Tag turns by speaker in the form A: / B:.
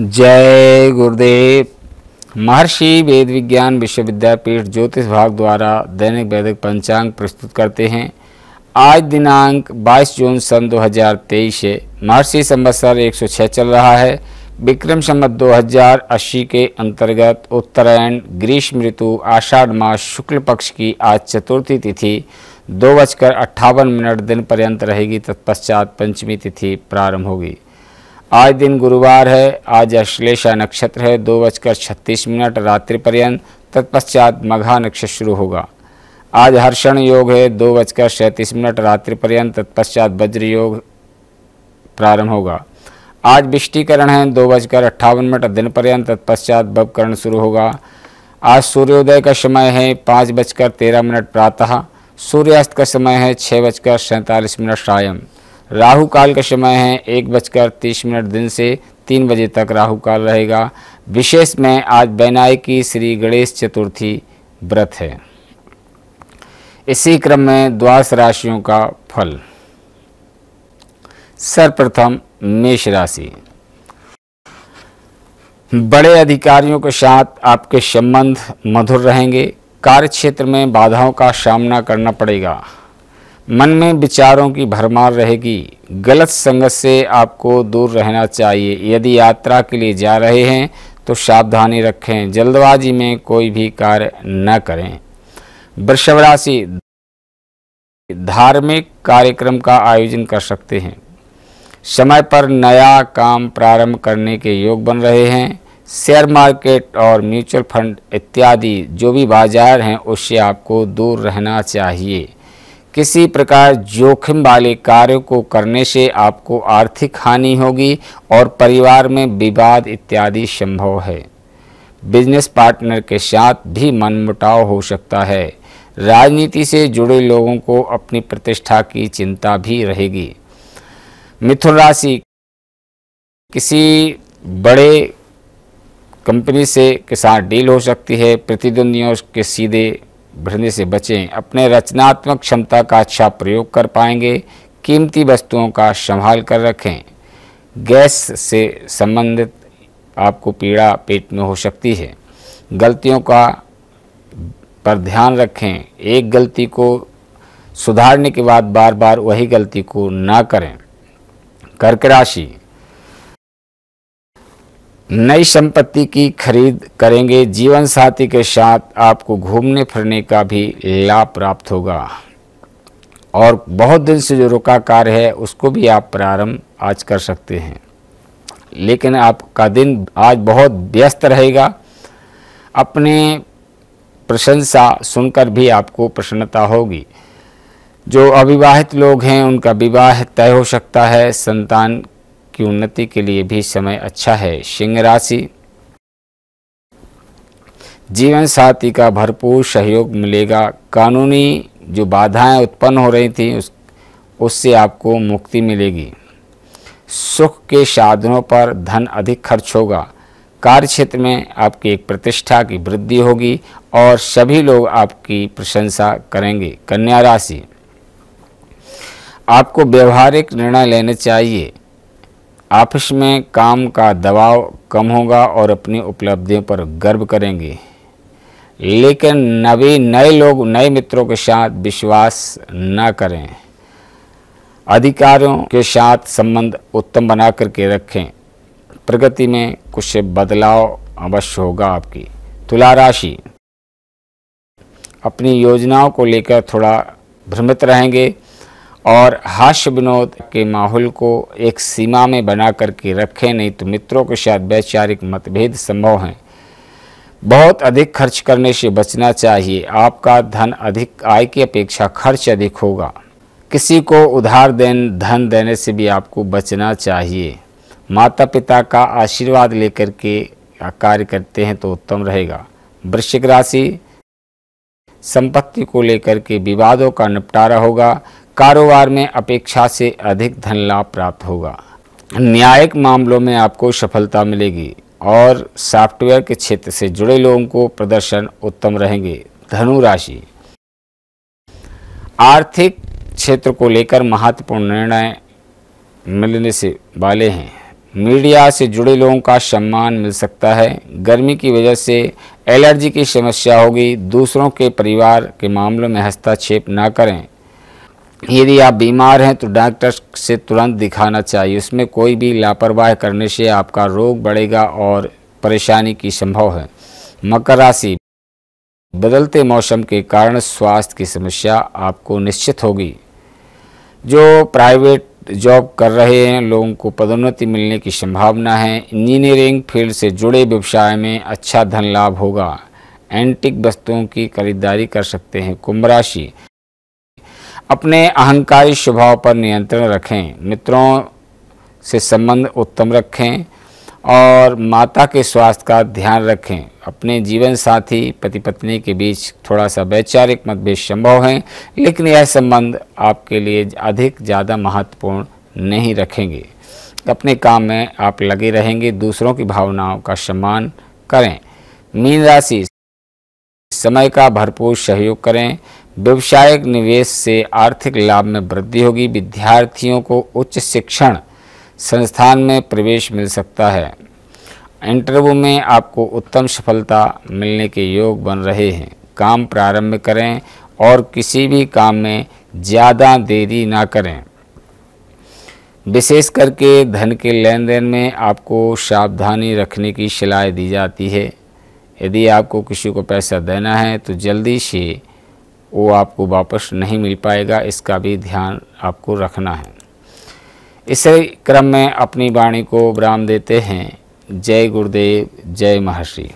A: जय गुरुदेव महर्षि वेद विज्ञान विश्वविद्यापीठ ज्योतिष भाग द्वारा दैनिक वैदिक पंचांग प्रस्तुत करते हैं आज दिनांक 22 जून सन 2023 है महर्षि संवत्सर एक चल रहा है विक्रम संवत 2080 के अंतर्गत उत्तरायण ग्रीष्म ऋतु आषाढ़ मास शुक्ल पक्ष की आज चतुर्थी तिथि दो बजकर अट्ठावन मिनट दिन पर्यंत रहेगी तत्पश्चात पंचमी तिथि प्रारंभ होगी आज दिन गुरुवार है आज अश्लेषा नक्षत्र है दो बजकर छत्तीस मिनट रात्रि पर्यंत तत्पश्चात मघा नक्षत्र शुरू होगा आज हर्षण योग है दो बजकर सैंतीस मिनट रात्रि पर्यंत तत्पश्चात वज्र योग प्रारंभ होगा आज विष्टिकरण है दो बजकर अट्ठावन मिनट दिन पर्यंत तत्पश्चात बवकरण शुरू होगा आज सूर्योदय का समय है पाँच बजकर तेरह मिनट प्रातः सूर्यास्त का समय है छः बजकर सैंतालीस मिनट सायं राहु काल का समय है एक बजकर तीस मिनट दिन से तीन बजे तक राहु काल रहेगा विशेष में आज बैनाई की श्री गणेश चतुर्थी व्रत है इसी क्रम में द्वास राशियों का फल सर्वप्रथम मेष राशि बड़े अधिकारियों के साथ आपके संबंध मधुर रहेंगे कार्य क्षेत्र में बाधाओं का सामना करना पड़ेगा मन में विचारों की भरमार रहेगी गलत संगत से आपको दूर रहना चाहिए यदि यात्रा के लिए जा रहे हैं तो सावधानी रखें जल्दबाजी में कोई भी कार्य न करें वृषभ राशि धार्मिक कार्यक्रम का आयोजन कर सकते हैं समय पर नया काम प्रारंभ करने के योग बन रहे हैं शेयर मार्केट और म्यूचुअल फंड इत्यादि जो भी बाजार हैं उससे आपको दूर रहना चाहिए किसी प्रकार जोखिम वाले कार्य को करने से आपको आर्थिक हानि होगी और परिवार में विवाद इत्यादि संभव है बिजनेस पार्टनर के साथ भी मनमुटाव हो सकता है राजनीति से जुड़े लोगों को अपनी प्रतिष्ठा की चिंता भी रहेगी मिथुन राशि किसी बड़े कंपनी से के साथ डील हो सकती है प्रतिद्वंदियों के सीधे बढ़ने से बचें अपने रचनात्मक क्षमता का अच्छा प्रयोग कर पाएंगे कीमती वस्तुओं का संभाल कर रखें गैस से संबंधित आपको पीड़ा पेट में हो सकती है गलतियों का पर ध्यान रखें एक गलती को सुधारने के बाद बार बार वही गलती को ना करें कर्क राशि नई संपत्ति की खरीद करेंगे जीवन साथी के साथ आपको घूमने फिरने का भी लाभ प्राप्त होगा और बहुत दिन से जो रुका कार्य है उसको भी आप प्रारंभ आज कर सकते हैं लेकिन आपका दिन आज बहुत व्यस्त रहेगा अपने प्रशंसा सुनकर भी आपको प्रसन्नता होगी जो अविवाहित लोग हैं उनका विवाह तय हो सकता है संतान की उन्नति के लिए भी समय अच्छा है सिंह राशि जीवन साथी का भरपूर सहयोग मिलेगा कानूनी जो बाधाएं उत्पन्न हो रही थी उस उससे आपको मुक्ति मिलेगी सुख के साधनों पर धन अधिक खर्च होगा कार्य क्षेत्र में आपकी एक प्रतिष्ठा की वृद्धि होगी और सभी लोग आपकी प्रशंसा करेंगे कन्या राशि आपको व्यवहारिक निर्णय लेने चाहिए आपस में काम का दबाव कम होगा और अपनी उपलब्धियों पर गर्व करेंगे लेकिन नवी नए लोग नए मित्रों के साथ विश्वास न करें अधिकारियों के साथ संबंध उत्तम बना करके रखें प्रगति में कुछ बदलाव अवश्य होगा आपकी तुला राशि अपनी योजनाओं को लेकर थोड़ा भ्रमित रहेंगे और हाश विनोद के माहौल को एक सीमा में बना करके रखें नहीं तो मित्रों के साथ वैचारिक मतभेद संभव हैं बहुत अधिक खर्च करने से बचना चाहिए आपका धन अधिक आय की अपेक्षा खर्च अधिक होगा किसी को उधार देन धन देने से भी आपको बचना चाहिए माता पिता का आशीर्वाद लेकर के कार्य करते हैं तो उत्तम रहेगा वृश्चिक राशि संपत्ति को लेकर के विवादों का निपटारा होगा कारोबार में अपेक्षा से अधिक धन लाभ प्राप्त होगा न्यायिक मामलों में आपको सफलता मिलेगी और सॉफ्टवेयर के क्षेत्र से जुड़े लोगों को प्रदर्शन उत्तम रहेंगे धनु राशि आर्थिक क्षेत्र को लेकर महत्वपूर्ण निर्णय मिलने से वाले हैं मीडिया से जुड़े लोगों का सम्मान मिल सकता है गर्मी की वजह से एलर्जी की समस्या होगी दूसरों के परिवार के मामलों में हस्तक्षेप ना करें यदि आप बीमार हैं तो डॉक्टर से तुरंत दिखाना चाहिए उसमें कोई भी लापरवाह करने से आपका रोग बढ़ेगा और परेशानी की संभव है मकर राशि बदलते मौसम के कारण स्वास्थ्य की समस्या आपको निश्चित होगी जो प्राइवेट जॉब कर रहे हैं लोगों को पदोन्नति मिलने की संभावना है इंजीनियरिंग फील्ड से जुड़े व्यवसाय में अच्छा धन लाभ होगा एंटिक वस्तुओं की खरीदारी कर सकते हैं कुंभ राशि अपने अहंकारी स्वभाव पर नियंत्रण रखें मित्रों से संबंध उत्तम रखें और माता के स्वास्थ्य का ध्यान रखें अपने जीवन साथी पति पत्नी के बीच थोड़ा सा वैचारिक मतभेद संभव हैं लेकिन यह संबंध आपके लिए अधिक ज़्यादा महत्वपूर्ण नहीं रखेंगे अपने काम में आप लगे रहेंगे दूसरों की भावनाओं का सम्मान करें मीन राशि समय का भरपूर सहयोग करें व्यवसायिक निवेश से आर्थिक लाभ में वृद्धि होगी विद्यार्थियों को उच्च शिक्षण संस्थान में प्रवेश मिल सकता है इंटरव्यू में आपको उत्तम सफलता मिलने के योग बन रहे हैं काम प्रारंभ करें और किसी भी काम में ज़्यादा देरी ना करें विशेष करके धन के लेन देन में आपको सावधानी रखने की सलाह दी जाती है यदि आपको किसी को पैसा देना है तो जल्दी से वो आपको वापस नहीं मिल पाएगा इसका भी ध्यान आपको रखना है इसी क्रम में अपनी वाणी को विराम देते हैं जय गुरुदेव जय महर्षि